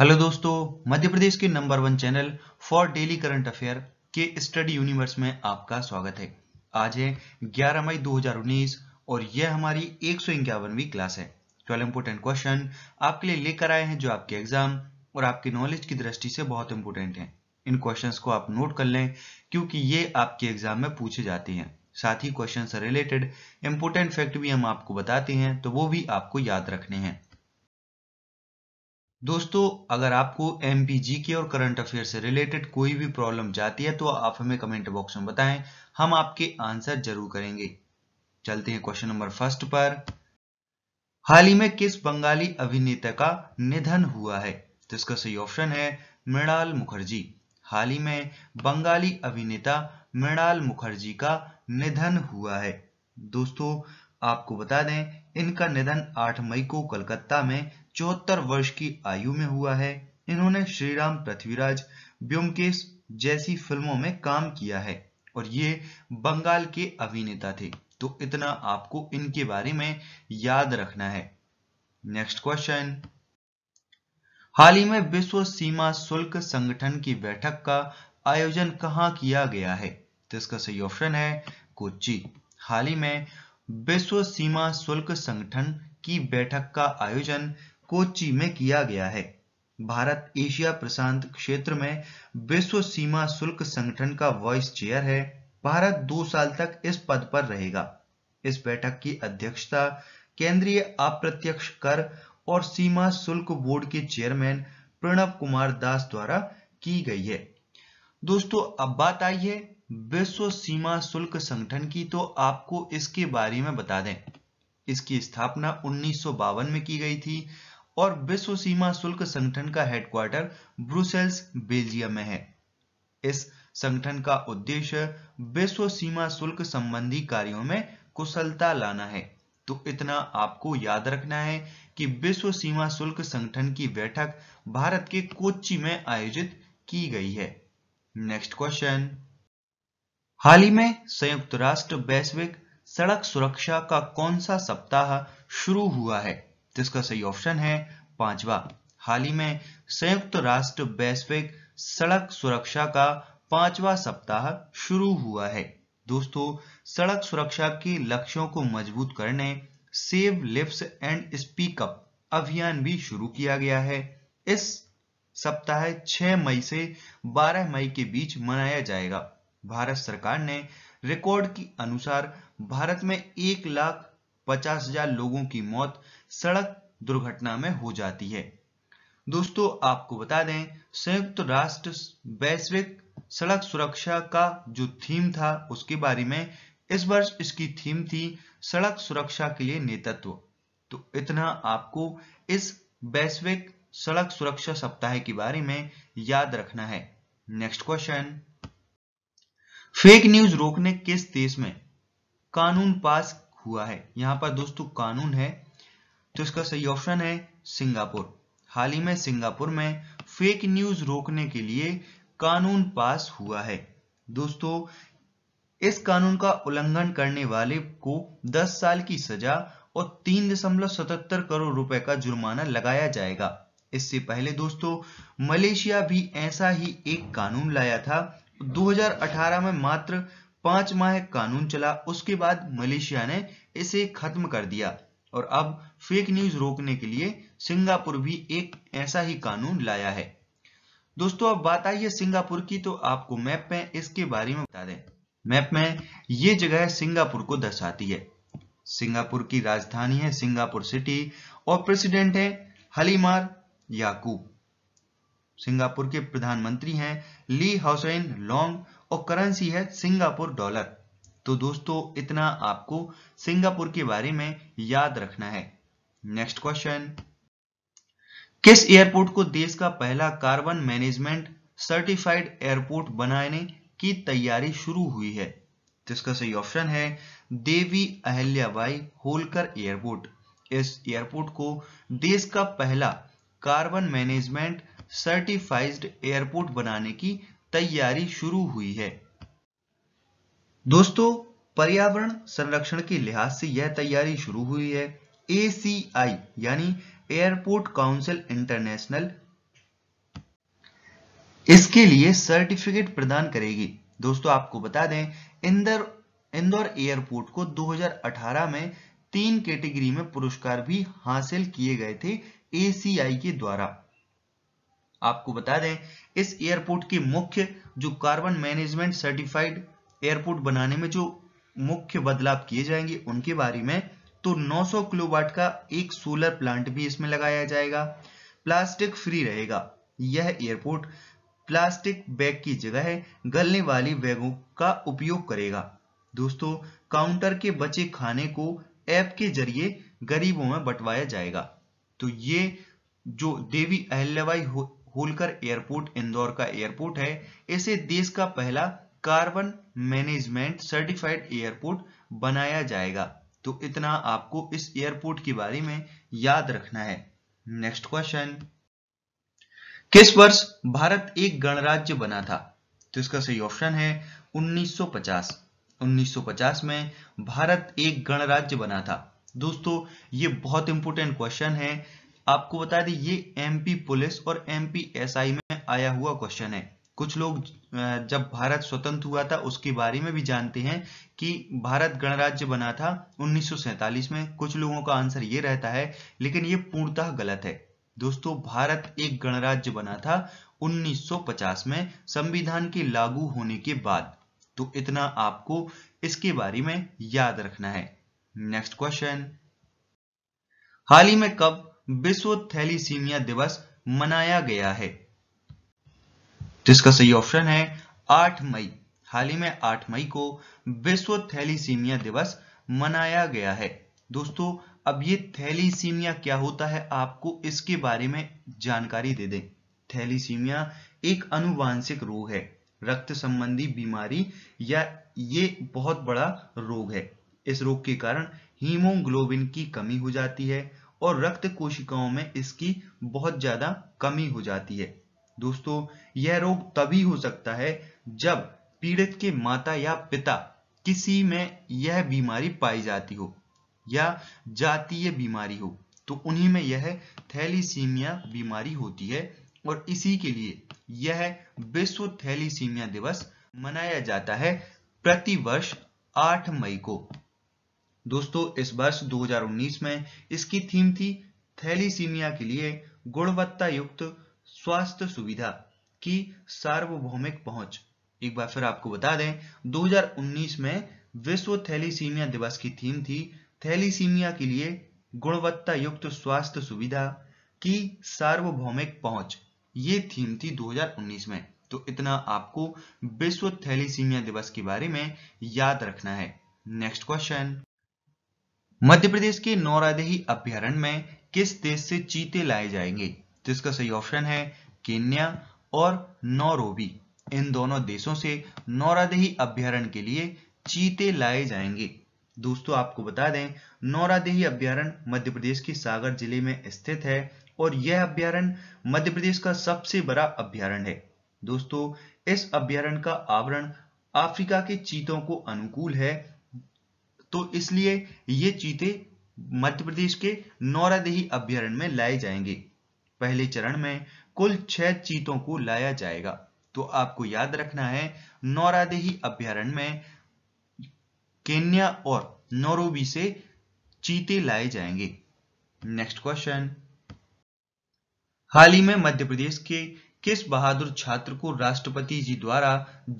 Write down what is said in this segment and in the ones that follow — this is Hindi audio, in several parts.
हेलो दोस्तों मध्य प्रदेश के number one channel for daily current affair के स्टडी यूनिवर्स में आपका स्वागत है आज है 11 मई 2019 और यह हमारी एक सौ क्लास है ट्वेल्व इंपोर्टेंट क्वेश्चन आपके लिए लेकर आए हैं जो आपके एग्जाम और आपके नॉलेज की दृष्टि से बहुत इंपोर्टेंट हैं इन क्वेश्चन को आप नोट कर लें क्योंकि ये आपके एग्जाम में पूछे जाते हैं साथ ही क्वेश्चन से रिलेटेड इंपोर्टेंट फैक्ट भी हम आपको बताते हैं तो वो भी आपको याद रखने हैं दोस्तों अगर आपको एम के और करंट अफेयर से रिलेटेड कोई भी प्रॉब्लम जाती है तो आप हमें कमेंट बॉक्स में बताएं हम आपके आंसर जरूर करेंगे चलते हैं क्वेश्चन नंबर फर्स्ट पर हाल ही में किस बंगाली अभिनेता का निधन हुआ है तो इसका सही ऑप्शन है मृणाल मुखर्जी हाल ही में बंगाली अभिनेता मृणाल मुखर्जी का निधन हुआ है दोस्तों आपको बता दें इनका निधन 8 मई को कलकत्ता में चौहत्तर वर्ष की आयु में हुआ है इन्होंने श्रीराम पृथ्वीराज ब्योमकेश जैसी फिल्मों में काम किया है और ये बंगाल के अभिनेता थे तो इतना आपको इनके बारे में याद रखना है नेक्स्ट क्वेश्चन हाल ही में विश्व सीमा शुल्क संगठन की बैठक का आयोजन कहां किया गया है तो इसका सही ऑप्शन है कोची हाल ही में विश्व सीमा शुल्क संगठन की बैठक का आयोजन कोच्चि में किया गया है भारत एशिया प्रशांत क्षेत्र में विश्व सीमा शुल्क संगठन का वाइस चेयर है भारत दो साल तक इस पद पर रहेगा इस बैठक की अध्यक्षता केंद्रीय अप्रत्यक्ष कर और सीमा शुल्क बोर्ड के चेयरमैन प्रणब कुमार दास द्वारा की गई है दोस्तों अब बात आई है विश्व सीमा शुल्क संगठन की तो आपको इसके बारे में बता दें इसकी स्थापना उन्नीस में की गई थी और विश्व सीमा शुल्क संगठन का हेडक्वार्टर ब्रुसेल्स बेल्जियम में है इस संगठन का उद्देश्य विश्व सीमा शुल्क संबंधी कार्यों में कुशलता लाना है तो इतना आपको याद रखना है कि विश्व सीमा शुल्क संगठन की बैठक भारत के कोच्चि में आयोजित की गई है नेक्स्ट क्वेश्चन हाल ही में संयुक्त राष्ट्र वैश्विक सड़क सुरक्षा का कौन सा सप्ताह शुरू हुआ है जिसका सही ऑप्शन है पांचवा हाल ही में संयुक्त राष्ट्र वैश्विक सड़क सुरक्षा का पांचवा सप्ताह शुरू हुआ है दोस्तों सड़क सुरक्षा के लक्ष्यों को मजबूत करने सेव लिप्स एंड अप अभियान भी शुरू किया गया है इस सप्ताह 6 मई से 12 मई के बीच मनाया जाएगा भारत सरकार ने रिकॉर्ड के अनुसार भारत में एक लाख पचास हजार लोगों की मौत सड़क दुर्घटना में हो जाती है दोस्तों आपको बता दें संयुक्त राष्ट्र वैश्विक सड़क सुरक्षा का जो थीम था उसके बारे में इस वर्ष इसकी थीम थी सड़क सुरक्षा के लिए नेतृत्व तो इतना आपको इस वैश्विक सड़क सुरक्षा सप्ताह के बारे में याद रखना है नेक्स्ट क्वेश्चन फेक न्यूज रोकने किस देश में कानून पास हुआ है यहाँ पर दोस्तों कानून है तो इसका सही ऑप्शन है सिंगापुर हाल ही में सिंगापुर में फेक न्यूज रोकने के लिए कानून पास हुआ है दोस्तों इस कानून का उल्लंघन करने वाले को 10 साल की सजा और तीन दशमलव सतहत्तर करोड़ रुपए का जुर्माना लगाया जाएगा इससे पहले दोस्तों मलेशिया भी ऐसा ही एक कानून लाया था 2018 में मात्र पांच माह कानून चला उसके बाद मलेशिया ने इसे खत्म कर दिया और अब फेक न्यूज रोकने के लिए सिंगापुर भी एक ऐसा ही कानून लाया है दोस्तों अब बात आई है सिंगापुर की तो आपको मैप में इसके बारे में बता दें मैप में ये जगह सिंगापुर को दर्शाती है सिंगापुर की राजधानी है सिंगापुर सिटी और प्रेसिडेंट है हलीमार याकूब सिंगापुर के प्रधानमंत्री हैं ली हाउसेन लॉन्ग और करेंसी है सिंगापुर डॉलर तो दोस्तों इतना आपको सिंगापुर के बारे में याद रखना है नेक्स्ट क्वेश्चन किस एयरपोर्ट को देश का पहला कार्बन मैनेजमेंट सर्टिफाइड एयरपोर्ट बनाने की तैयारी शुरू हुई है जिसका सही ऑप्शन है देवी अहल्याबाई होलकर एयरपोर्ट इस एयरपोर्ट को देश का पहला कार्बन मैनेजमेंट सर्टिफाइड एयरपोर्ट बनाने की तैयारी शुरू हुई है दोस्तों पर्यावरण संरक्षण के लिहाज से यह तैयारी शुरू हुई है ए यानी एयरपोर्ट काउंसिल इंटरनेशनल इसके लिए सर्टिफिकेट प्रदान करेगी दोस्तों आपको बता दें इंदौर इंदौर एयरपोर्ट को 2018 में तीन कैटेगरी में पुरस्कार भी हासिल किए गए थे एसीआई के द्वारा आपको बता दें इस एयरपोर्ट की मुख्य जो कार्बन मैनेजमेंट सर्टिफाइड एयरपोर्ट बनाने में जो मुख्य बदलाव किए जाएंगे उनके बारे में तो 900 किलोवाट का एक सोलर प्लांट भी इसमें लगाया जाएगा प्लास्टिक फ्री रहेगा यह एयरपोर्ट प्लास्टिक बैग की जगह गलने वाली बैगों का उपयोग करेगा दोस्तों काउंटर के बचे खाने को ऐप के जरिए गरीबों में बंटवाया जाएगा तो ये जो देवी अहल्याबाई होलकर एयरपोर्ट इंदौर का एयरपोर्ट है इसे देश का पहला कार्बन मैनेजमेंट सर्टिफाइड एयरपोर्ट बनाया जाएगा तो इतना आपको इस एयरपोर्ट के बारे में याद रखना है नेक्स्ट क्वेश्चन किस वर्ष भारत एक गणराज्य बना था तो इसका सही ऑप्शन है 1950 1950 में भारत एक गणराज्य बना था दोस्तों ये बहुत इंपॉर्टेंट क्वेश्चन है आपको बता दें ये एमपी पुलिस और एमपी एसआई में आया हुआ क्वेश्चन है कुछ लोग जब भारत स्वतंत्र हुआ था उसके बारे में भी जानते हैं कि भारत गणराज्य बना था उन्नीस में कुछ लोगों का आंसर ये रहता है लेकिन ये पूर्णतः गलत है दोस्तों भारत एक गणराज्य बना था 1950 में संविधान के लागू होने के बाद तो इतना आपको इसके बारे में याद रखना है नेक्स्ट क्वेश्चन हाल ही में कब विश्व थैलीसीमिया दिवस मनाया गया है जिसका सही ऑप्शन है 8 मई हाल ही में 8 मई को विश्व थैलीसीमिया दिवस मनाया गया है दोस्तों अब ये थैलीसीमिया क्या होता है आपको इसके बारे में जानकारी दे दें थैलीसीमिया एक अनुवांशिक रोग है रक्त संबंधी बीमारी या ये बहुत बड़ा रोग है इस रोग के कारण हीमोग्लोबिन की कमी हो जाती है और रक्त कोशिकाओं में इसकी बहुत ज्यादा कमी हो जाती है दोस्तों यह रोग तभी हो सकता है जब पीड़ित के माता या पिता किसी में यह बीमारी पाई जाती हो या जातीय बीमारी हो तो उन्हीं में यह थैलीसीमिया बीमारी होती है और इसी के लिए यह विश्व थैलीसीमिया दिवस मनाया जाता है प्रति वर्ष 8 मई को दोस्तों इस वर्ष 2019 में इसकी थीम थी थैलीसीमिया के लिए गुणवत्ता युक्त स्वास्थ्य सुविधा की सार्वभौमिक पहुंच एक बार फिर आपको बता दें 2019 में विश्व थैलीसीमिया दिवस की थीम थी थैलीसीमिया के लिए गुणवत्ता युक्त स्वास्थ्य सुविधा की सार्वभौमिक पहुंच ये थीम थी 2019 में तो इतना आपको विश्व थैलीसीमिया दिवस के बारे में याद रखना है नेक्स्ट क्वेश्चन मध्य प्रदेश के नौरादेही अभ्यारण्य में किस देश से चीते लाए जाएंगे तो इसका सही ऑप्शन है केन्या और नौरोबी इन दोनों देशों से नौरादेही अभ्यारण्य के लिए चीते लाए जाएंगे दोस्तों आपको बता दें नौरादेही अभ्यारण मध्य प्रदेश के सागर जिले में स्थित है और यह अभ्यारण्य मध्य प्रदेश का सबसे बड़ा अभ्यारण्य है दोस्तों इस अभ्यारण्य का आवरण अफ्रीका के चीतों को अनुकूल है तो इसलिए ये चीते मध्य प्रदेश के नौरादेही अभ्यारण्य में लाए जाएंगे पहले चरण में कुल छह चीतों को लाया जाएगा तो आपको याद रखना है नौरादेही अभ्यारण्य में केन्या और नोरोबी से चीते लाए जाएंगे नेक्स्ट क्वेश्चन हाल ही में मध्य प्रदेश के किस बहादुर छात्र को राष्ट्रपति जी द्वारा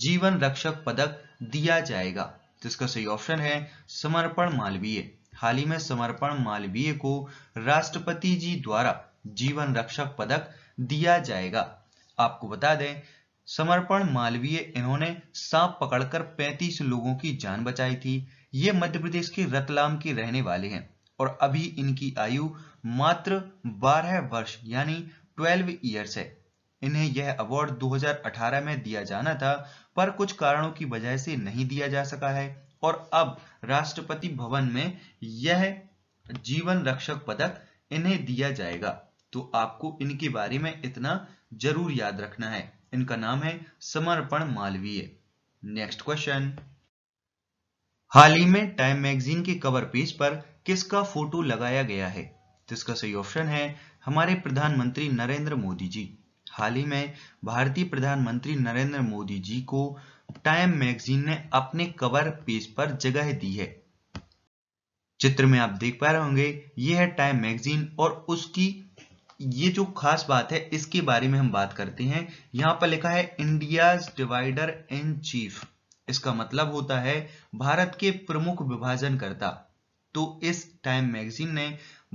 जीवन रक्षक पदक दिया जाएगा तो इसका सही ऑप्शन है समर्पण मालवीय हाल ही में समर्पण मालवीय को राष्ट्रपति जी द्वारा जीवन रक्षक पदक दिया जाएगा आपको बता दें समर्पण मालवीय इन्होंने सांप पकड़कर 35 लोगों की जान बचाई थी ये मध्य प्रदेश के रतलाम के रहने वाले हैं और अभी इनकी आयु मात्र 12 वर्ष यानी 12 ईयर्स है इन्हें यह अवार्ड 2018 में दिया जाना था पर कुछ कारणों की वजह से नहीं दिया जा सका है और अब राष्ट्रपति भवन में यह जीवन रक्षक पदक इन्हें दिया जाएगा तो आपको इनके बारे में इतना जरूर याद रखना है इनका नाम है समर्पण मालवीय नेक्स्ट क्वेश्चन हाल ही में टाइम मैगजीन के कवर पेज पर किसका फोटो लगाया गया है तो इसका सही ऑप्शन है हमारे प्रधानमंत्री नरेंद्र मोदी जी हाल ही में भारतीय प्रधानमंत्री नरेंद्र मोदी जी को टाइम मैगजीन ने अपने कवर पेज पर जगह दी है चित्र में आप देख पा रहे होंगे ये है टाइम मैगजीन और उसकी ये जो खास बात है इसके बारे में हम बात करते हैं यहां पर लिखा है इंडिया डिवाइडर इन चीफ इसका मतलब होता है भारत के प्रमुख विभाजनकर्ता तो इस टाइम मैगजीन ने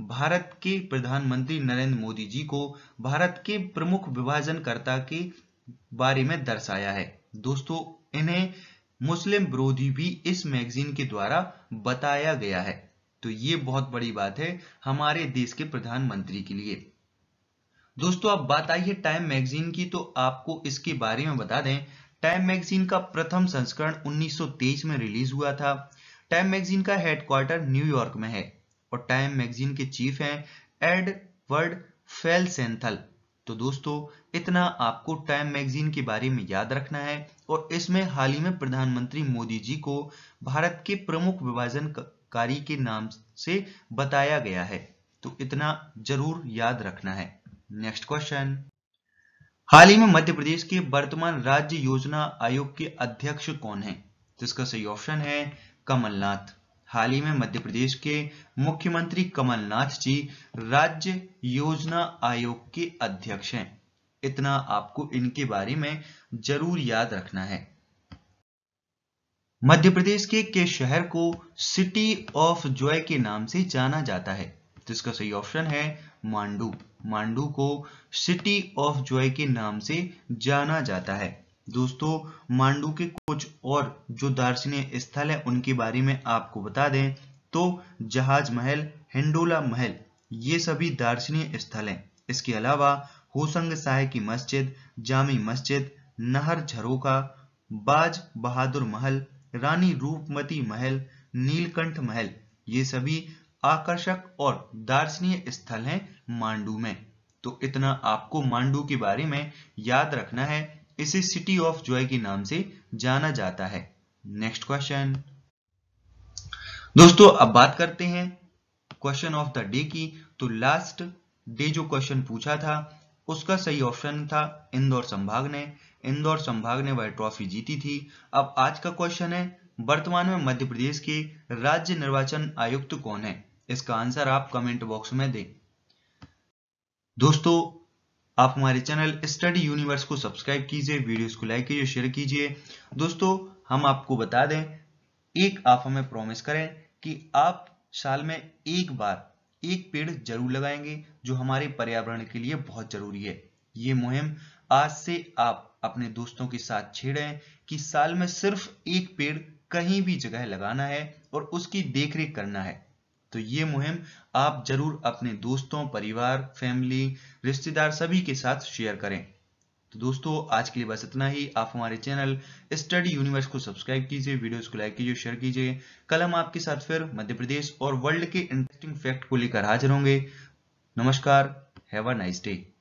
भारत के प्रधानमंत्री नरेंद्र मोदी जी को भारत के प्रमुख विभाजनकर्ता के बारे में दर्शाया है दोस्तों इन्हें मुस्लिम विरोधी भी इस मैगजीन के द्वारा बताया गया है तो ये बहुत बड़ी बात है हमारे देश के प्रधानमंत्री के लिए दोस्तों आप बात आई है टाइम मैगजीन की तो आपको इसके बारे में बता दें टाइम मैगजीन का प्रथम संस्करण 1923 में रिलीज हुआ था टाइम मैगजीन का हेडक्वार्टर न्यूयॉर्क में है और टाइम मैगजीन के चीफ हैं फेल सेंथल तो दोस्तों इतना आपको टाइम मैगजीन के बारे में याद रखना है और इसमें हाल ही में प्रधानमंत्री मोदी जी को भारत के प्रमुख विभाजनकारी के नाम से बताया गया है तो इतना जरूर याद रखना है नेक्स्ट क्वेश्चन हाल ही में मध्य प्रदेश के वर्तमान राज्य योजना आयोग के अध्यक्ष कौन है तो इसका सही ऑप्शन है कमलनाथ हाल ही में मध्य प्रदेश के मुख्यमंत्री कमलनाथ जी राज्य योजना आयोग के अध्यक्ष हैं इतना आपको इनके बारे में जरूर याद रखना है मध्य प्रदेश के के शहर को सिटी ऑफ जॉय के नाम से जाना जाता है जिसका सही ऑप्शन है मांडू मांडू को सिटी ऑफ जॉय के नाम से जाना जाता है दोस्तों मांडू के कुछ और जो दार्शनिक स्थल है उनके बारे में आपको बता दें तो जहाज महल हिंडोला महल ये सभी दार्शनिक स्थल हैं इसके अलावा होसंग साहे की मस्जिद जामी मस्जिद नहर झरोका बाज बहादुर महल रानी रूपमती महल नीलकंठ महल ये सभी आकर्षक और दार्शनिक स्थल हैं मांडू में तो इतना आपको मांडू के बारे में याद रखना है इसे सिटी ऑफ जॉय के नाम से जाना जाता है नेक्स्ट क्वेश्चन दोस्तों अब बात करते हैं क्वेश्चन ऑफ द डे की तो लास्ट डे जो क्वेश्चन पूछा था उसका सही ऑप्शन था इंदौर संभाग ने इंदौर संभाग ने वह ट्रॉफी जीती थी अब आज का क्वेश्चन है वर्तमान में मध्य प्रदेश के राज्य निर्वाचन आयुक्त कौन है इसका आंसर आप कमेंट बॉक्स में दें दोस्तों आप हमारे चैनल स्टडी यूनिवर्स को सब्सक्राइब कीजिए वीडियोस को लाइक कीजिए शेयर कीजिए दोस्तों हम आपको बता दें एक आप हमें प्रॉमिस करें कि आप साल में एक बार एक पेड़ जरूर लगाएंगे जो हमारे पर्यावरण के लिए बहुत जरूरी है ये मुहिम आज से आप अपने दोस्तों के साथ छेड़ें कि साल में सिर्फ एक पेड़ कहीं भी जगह लगाना है और उसकी देखरेख करना है तो ये मुहिम आप जरूर अपने दोस्तों परिवार फैमिली रिश्तेदार सभी के साथ शेयर करें तो दोस्तों आज के लिए बस इतना ही आप हमारे चैनल स्टडी यूनिवर्स को सब्सक्राइब कीजिए वीडियोस को लाइक कीजिए शेयर कीजिए कल हम आपके साथ फिर मध्य प्रदेश और वर्ल्ड के इंटरेस्टिंग फैक्ट को लेकर हाजिर होंगे नमस्कार हैव अ नाइस डे